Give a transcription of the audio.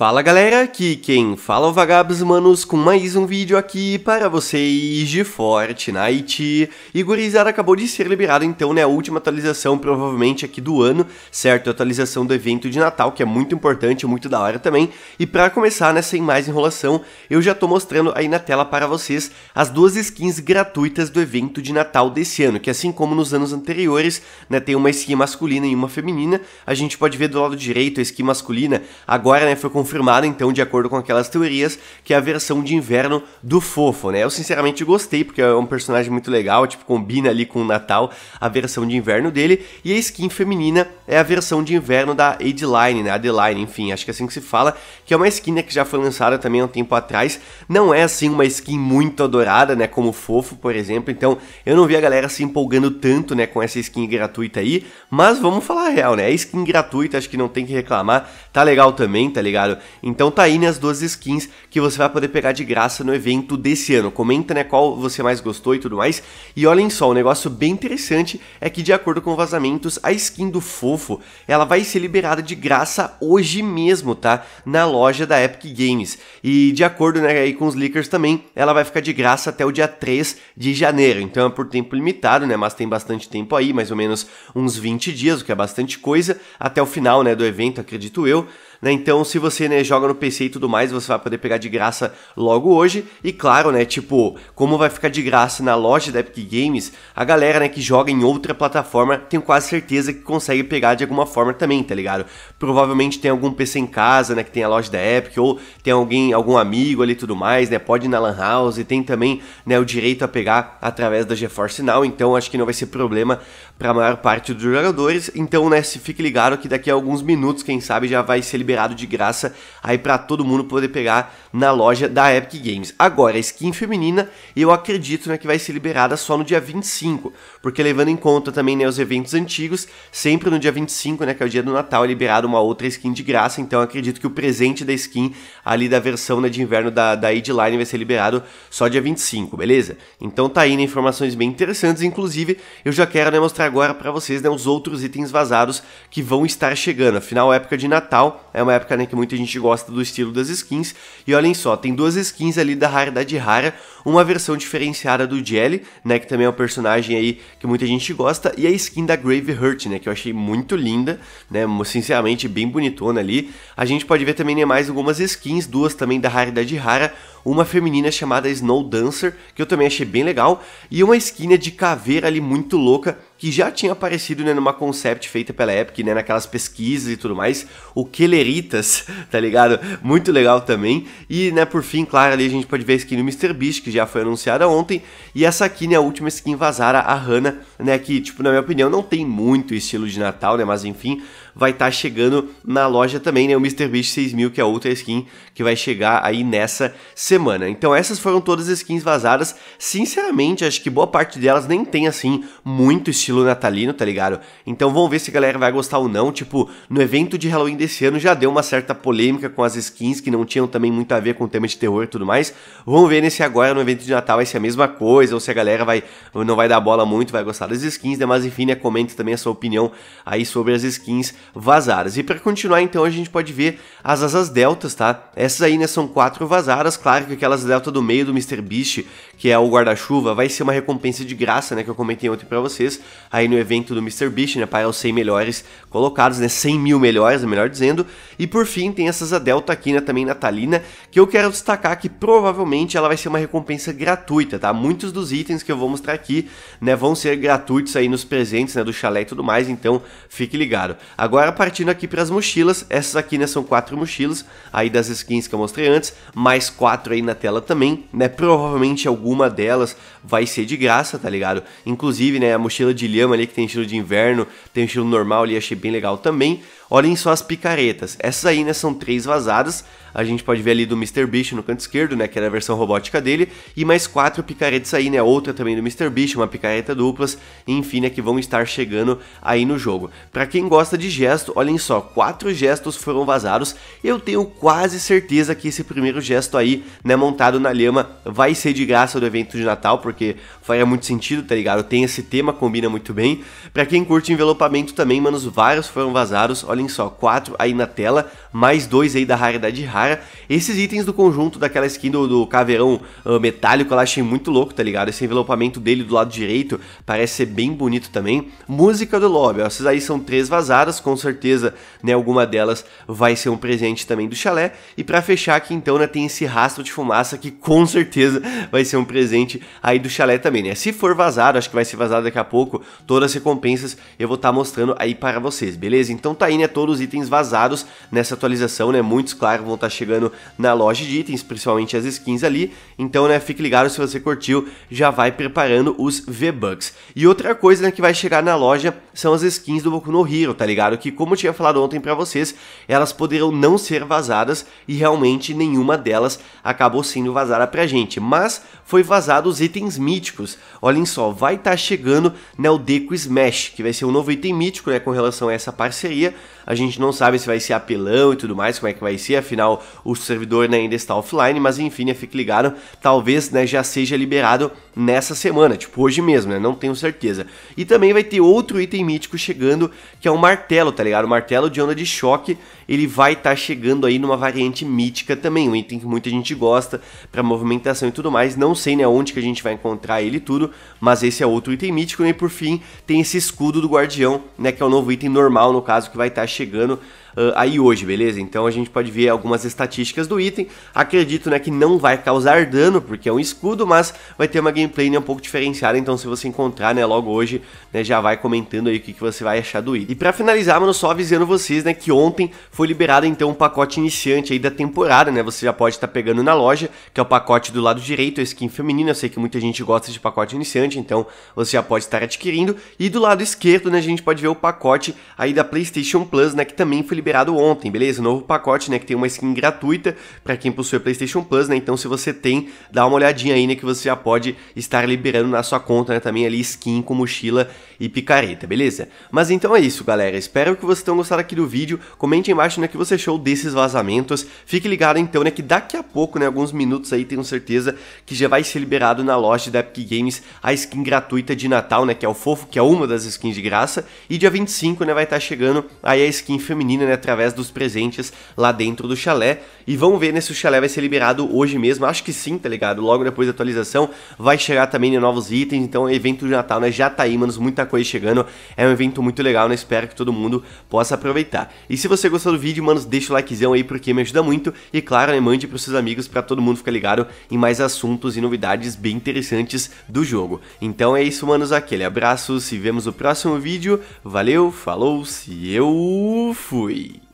Fala galera, aqui quem fala é o Vagabos Manos com mais um vídeo aqui para vocês de Fortnite. E gurizada, acabou de ser liberado então, né, a última atualização provavelmente aqui do ano, certo? A atualização do evento de Natal, que é muito importante, muito da hora também. E para começar, né, sem mais enrolação, eu já tô mostrando aí na tela para vocês as duas skins gratuitas do evento de Natal desse ano, que assim como nos anos anteriores, né, tem uma skin masculina e uma feminina. A gente pode ver do lado direito a skin masculina, agora, né, foi com confirmado, então, de acordo com aquelas teorias, que é a versão de inverno do Fofo, né? Eu sinceramente gostei, porque é um personagem muito legal, tipo, combina ali com o Natal a versão de inverno dele. E a skin feminina é a versão de inverno da Adeline, né? Adeline, enfim, acho que é assim que se fala, que é uma skin né, que já foi lançada também há um tempo atrás. Não é, assim, uma skin muito adorada, né? Como Fofo, por exemplo. Então, eu não vi a galera se empolgando tanto, né? Com essa skin gratuita aí. Mas vamos falar a real, né? É skin gratuita, acho que não tem que reclamar. Tá legal também, tá ligado? Então tá aí né, as duas skins que você vai poder pegar de graça no evento desse ano. Comenta né, qual você mais gostou e tudo mais. E olhem só, um negócio bem interessante é que de acordo com vazamentos, a skin do Fofo, ela vai ser liberada de graça hoje mesmo, tá? Na loja da Epic Games. E de acordo né, aí com os leakers também, ela vai ficar de graça até o dia 3 de janeiro. Então é por tempo limitado, né? Mas tem bastante tempo aí, mais ou menos uns 20 dias, o que é bastante coisa, até o final né, do evento, acredito eu. Né? Então, se você né, joga no PC e tudo mais, você vai poder pegar de graça logo hoje. E claro, né, tipo, como vai ficar de graça na loja da Epic Games, a galera né, que joga em outra plataforma, tenho quase certeza que consegue pegar de alguma forma também, tá ligado? Provavelmente tem algum PC em casa, né, que tem a loja da Epic, ou tem alguém, algum amigo ali tudo mais, né? Pode ir na Lan House, tem também né, o direito a pegar através da GeForce Now, então acho que não vai ser problema para a maior parte dos jogadores. Então, né, se fique ligado que daqui a alguns minutos, quem sabe, já vai ser liberado liberado de graça aí para todo mundo poder pegar na loja da Epic Games. Agora, a skin feminina, eu acredito né, que vai ser liberada só no dia 25, porque levando em conta também né, os eventos antigos, sempre no dia 25, né, que é o dia do Natal, é liberado uma outra skin de graça, então acredito que o presente da skin ali da versão né, de inverno da, da Edline vai ser liberado só dia 25, beleza? Então tá aí, né, informações bem interessantes, inclusive eu já quero né, mostrar agora para vocês né, os outros itens vazados que vão estar chegando, afinal, época de Natal, é uma época né, que muita gente gosta do estilo das skins. E olhem só, tem duas skins ali da raridade rara, uma versão diferenciada do Jelly, né, que também é um personagem aí que muita gente gosta, e a skin da Grave Hurt, né, que eu achei muito linda, né, sinceramente bem bonitona ali. A gente pode ver também né, mais algumas skins, duas também da raridade rara, uma feminina chamada Snow Dancer, que eu também achei bem legal, e uma esquina de caveira ali muito louca, que já tinha aparecido né, numa concept feita pela Epic, né, naquelas pesquisas e tudo mais, o Keleritas tá ligado? Muito legal também. E, né, por fim, claro, ali a gente pode ver a skin do Mr. Beast, que já foi anunciada ontem, e essa aqui, né, a última skin vazara a Hannah, né, que, tipo, na minha opinião, não tem muito estilo de Natal, né, mas enfim, vai estar tá chegando na loja também, né? O MrBeast 6000, que é outra skin que vai chegar aí nessa semana. Então essas foram todas as skins vazadas. Sinceramente, acho que boa parte delas nem tem assim muito estilo natalino, tá ligado? Então vamos ver se a galera vai gostar ou não. Tipo, no evento de Halloween desse ano já deu uma certa polêmica com as skins que não tinham também muito a ver com o tema de terror e tudo mais. Vamos ver se agora no evento de Natal vai ser a mesma coisa ou se a galera vai não vai dar bola muito, vai gostar das skins, né? Mas enfim, né, comente também a sua opinião aí sobre as skins vazadas. E para continuar, então, a gente pode ver as asas deltas, tá? Essas aí, né, são quatro vazadas. Claro que aquelas delta do meio do Mr. Beast, que é o guarda-chuva, vai ser uma recompensa de graça, né, que eu comentei ontem para vocês, aí no evento do Mr. Beast, né, para os 100 melhores colocados, né, 100 mil melhores, né, melhor dizendo. E por fim, tem essas a delta aqui, né, também natalina, que eu quero destacar que provavelmente ela vai ser uma recompensa gratuita, tá? Muitos dos itens que eu vou mostrar aqui, né, vão ser gratuitos aí nos presentes, né, do chalé e tudo mais, então fique ligado. Agora, Agora partindo aqui para as mochilas, essas aqui né, são quatro mochilas, aí das skins que eu mostrei antes, mais quatro aí na tela também, né? Provavelmente alguma delas vai ser de graça, tá ligado? Inclusive, né, a mochila de lhama ali que tem estilo de inverno, tem estilo normal ali, achei bem legal também. Olhem só as picaretas. Essas aí, né, são três vazadas. A gente pode ver ali do Mr. Beast no canto esquerdo, né, que era a versão robótica dele, e mais quatro picaretas aí, né, outra também do Mr. Beast, uma picareta duplas, enfim, né, que vão estar chegando aí no jogo. Para quem gosta de gesto, olhem só, quatro gestos foram vazados. Eu tenho quase certeza que esse primeiro gesto aí, né, montado na lhama, vai ser de graça do evento de Natal, porque faria muito sentido, tá ligado? Tem esse tema, combina muito bem. Para quem curte envelopamento também, manos, vários foram vazados. Olhem olhem só, 4 aí na tela, mais 2 aí da raridade rara. Esses itens do conjunto daquela skin do, do caveirão uh, metálico, eu achei muito louco, tá ligado? Esse envelopamento dele do lado direito parece ser bem bonito também. Música do lobby, ó, essas aí são três vazadas, com certeza, né, alguma delas vai ser um presente também do chalé. E para fechar aqui então, né, tem esse rastro de fumaça que com certeza vai ser um presente aí do chalé também, né? Se for vazado, acho que vai ser vazado daqui a pouco, todas as recompensas eu vou estar tá mostrando aí para vocês, beleza? Então tá aí, né, todos os itens vazados nessa atualização, né? Muitos, claro, vão estar chegando na loja de itens, principalmente as skins ali. Então, né, fique ligado se você curtiu, já vai preparando os V-Bucks. E outra coisa, né, que vai chegar na loja são as skins do Boku no Hero, tá ligado? Que como eu tinha falado ontem para vocês, elas poderão não ser vazadas e realmente nenhuma delas acabou sendo vazada pra gente, mas foi vazado os itens míticos. Olhem só, vai estar tá chegando né, o Deco Smash, que vai ser um novo item mítico né, com relação a essa parceria, a gente não sabe se vai ser apelão e tudo mais, como é que vai ser, afinal o servidor né, ainda está offline, mas enfim, né, fique ligado, talvez né, já seja liberado nessa semana, tipo hoje mesmo, né? Não tenho certeza. E também vai ter outro item mítico chegando, que é o um martelo, tá ligado? O martelo de onda de choque, ele vai estar tá chegando aí numa variante mítica também, um item que muita gente gosta para movimentação e tudo mais. Não sei né, onde que a gente vai encontrar ele tudo, mas esse é outro item mítico. E por fim, tem esse escudo do guardião, né, que é o novo item normal, no caso, que vai estar tá chegando uh, aí hoje, beleza? Então a gente pode ver algumas estatísticas do item. Acredito né, que não vai causar dano, porque é um escudo, mas vai ter uma gameplay né, um pouco diferenciada. Então se você encontrar né, logo hoje, né, já vai comentando aí o que, que você vai achar do item. E para finalizar, mano, só avisando vocês né, que ontem foi liberado então um pacote iniciante aí da temporada, né? Você já pode estar tá pegando na loja, que é o pacote do lado direito, a skin feminina. Eu sei que muita gente gosta de pacote iniciante, então você já pode estar adquirindo. E do lado esquerdo, né, a gente pode ver o pacote aí da PlayStation Plus, né, que também foi liberado ontem, beleza? O novo pacote, né, que tem uma skin gratuita para quem possui PlayStation Plus, né? Então se você tem, dá uma olhadinha aí, né, que você já pode estar liberando na sua conta, né, também ali skin com mochila e picareta, beleza? Mas então é isso, galera. Espero que vocês tenham gostado aqui do vídeo. Comente aí embaixo, né, que você achou desses vazamentos. Fique ligado então, né, que daqui a pouco, né, alguns minutos aí, tenho certeza que já vai ser liberado na loja da Epic Games a skin gratuita de Natal, né, que é o fofo, que é uma das skins de graça, e dia 25, né, vai estar chegando aí a skin feminina, né, né, através dos presentes lá dentro do chalé. E vamos ver né, se o chalé vai ser liberado hoje mesmo. Acho que sim, tá ligado? Logo depois da atualização vai chegar também né, novos itens. Então, evento de Natal né, já tá aí, manos. Muita coisa chegando. É um evento muito legal, né? Espero que todo mundo possa aproveitar. E se você gostou do vídeo, manos, deixa o likezão aí porque me ajuda muito. E claro, né, mande pros seus amigos para todo mundo ficar ligado em mais assuntos e novidades bem interessantes do jogo. Então é isso, manos. Aquele abraço. Se vemos no próximo vídeo. Valeu, falou, se eu fui. Bye.